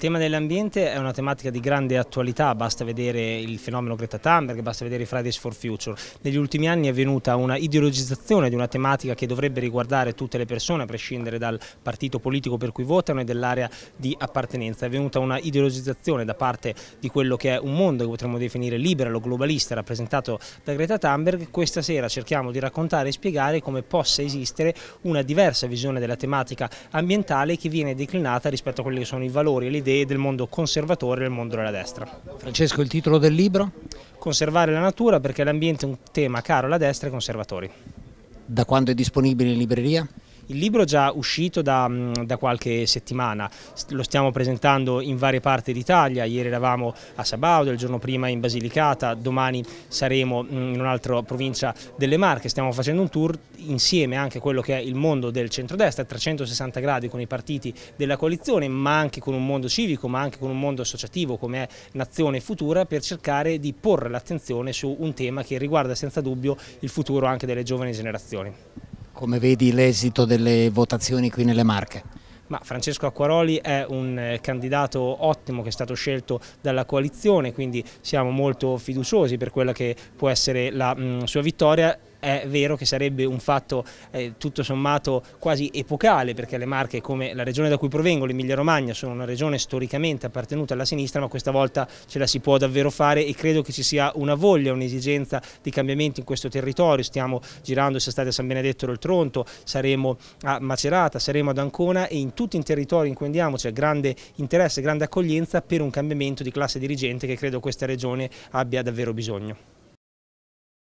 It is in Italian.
Il tema dell'ambiente è una tematica di grande attualità, basta vedere il fenomeno Greta Thunberg, basta vedere i Fridays for Future. Negli ultimi anni è venuta una ideologizzazione di una tematica che dovrebbe riguardare tutte le persone, a prescindere dal partito politico per cui votano e dell'area di appartenenza. È venuta una ideologizzazione da parte di quello che è un mondo che potremmo definire libero, globalista, rappresentato da Greta Thunberg. Questa sera cerchiamo di raccontare e spiegare come possa esistere una diversa visione della tematica ambientale che viene declinata rispetto a quelli che sono i valori e le idee idee del mondo conservatore e del mondo della destra. Francesco, il titolo del libro? Conservare la natura perché l'ambiente è un tema caro alla destra e ai conservatori. Da quando è disponibile in libreria? Il libro è già uscito da, mm, da qualche settimana, lo stiamo presentando in varie parti d'Italia, ieri eravamo a Sabaudo, il giorno prima in Basilicata, domani saremo mm, in un'altra provincia delle Marche, stiamo facendo un tour insieme anche a quello che è il mondo del centrodestra, 360 gradi con i partiti della coalizione, ma anche con un mondo civico, ma anche con un mondo associativo come è Nazione Futura per cercare di porre l'attenzione su un tema che riguarda senza dubbio il futuro anche delle giovani generazioni. Come vedi l'esito delle votazioni qui nelle Marche? Ma Francesco Acquaroli è un eh, candidato ottimo che è stato scelto dalla coalizione, quindi siamo molto fiduciosi per quella che può essere la mh, mm, sua vittoria è vero che sarebbe un fatto eh, tutto sommato quasi epocale perché le Marche come la regione da cui provengo, l'Emilia Romagna, sono una regione storicamente appartenuta alla sinistra ma questa volta ce la si può davvero fare e credo che ci sia una voglia, un'esigenza di cambiamento in questo territorio, stiamo girando, siamo stati a San Benedetto del Tronto, saremo a Macerata, saremo ad Ancona e in tutti i territori in cui andiamo c'è grande interesse, grande accoglienza per un cambiamento di classe dirigente che credo questa regione abbia davvero bisogno.